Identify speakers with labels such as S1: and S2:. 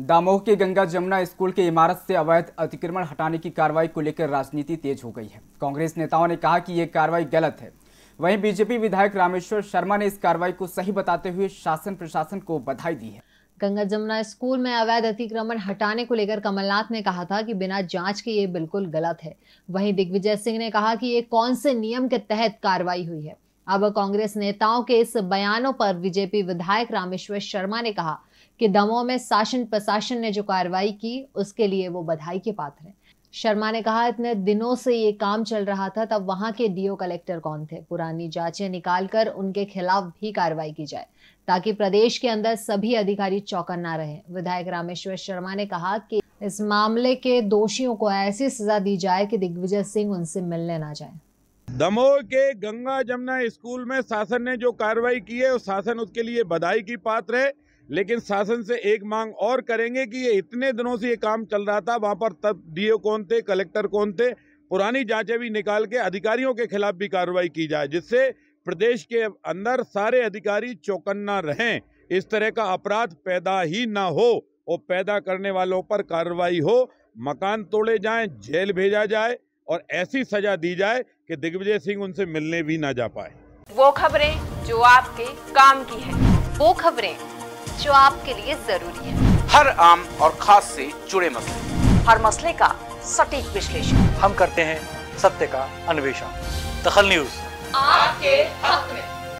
S1: दामोह के गंगा जमुना स्कूल के इमारत से अवैध अतिक्रमण हटाने की कार्रवाई को लेकर राजनीति तेज हो गई है कांग्रेस नेताओं ने कहा कि ये कार्रवाई गलत है वहीं बीजेपी विधायक रामेश्वर शर्मा ने इस कार्रवाई को सही बताते हुए शासन प्रशासन को बधाई दी है
S2: गंगा जमुना स्कूल में अवैध अतिक्रमण हटाने को लेकर कमलनाथ ने कहा था कि बिना जांच के ये बिल्कुल गलत है वहीं दिग्विजय सिंह ने कहा कि ये कौन से नियम के तहत कार्रवाई हुई है अब कांग्रेस नेताओं के इस बयानों पर बीजेपी विधायक रामेश्वर शर्मा ने कहा कि दमोह में शासन प्रशासन ने जो कार्रवाई की उसके लिए वो बधाई के पात्र हैं शर्मा ने कहा इतने दिनों से ये काम चल रहा था तब वहां के डीओ कलेक्टर कौन थे पुरानी जांचें निकालकर उनके खिलाफ भी कार्रवाई की जाए ताकि प्रदेश के अंदर सभी अधिकारी चौकन ना रहे विधायक रामेश्वर शर्मा ने कहा कि इस मामले के दोषियों को ऐसी सजा दी जाए कि दिग्विजय सिंह उनसे मिलने ना जाए
S3: दमोह के गंगा जमुना स्कूल में शासन ने जो कार्रवाई की है शासन उसके लिए बधाई की पात्र है लेकिन शासन से एक मांग और करेंगे कि ये इतने दिनों से ये काम चल रहा था वहाँ पर तब डीओ कौन थे कलेक्टर कौन थे पुरानी जांचें भी निकाल के अधिकारियों के खिलाफ भी कार्रवाई की जाए जिससे प्रदेश के अंदर सारे अधिकारी चौकन्ना रहें इस तरह का अपराध पैदा ही ना हो और पैदा करने वालों पर कार्रवाई हो मकान तोड़े जाएं जेल भेजा जाए और ऐसी सजा दी जाए कि दिग्विजय सिंह उनसे मिलने भी ना जा पाए
S2: वो खबरें जो आपके काम की है वो खबरें जो आपके लिए जरूरी है
S3: हर आम और खास से जुड़े मसले
S1: हर मसले का सटीक विश्लेषण
S3: हम करते हैं सत्य का अन्वेषण दखल न्यूज
S1: आपके हक में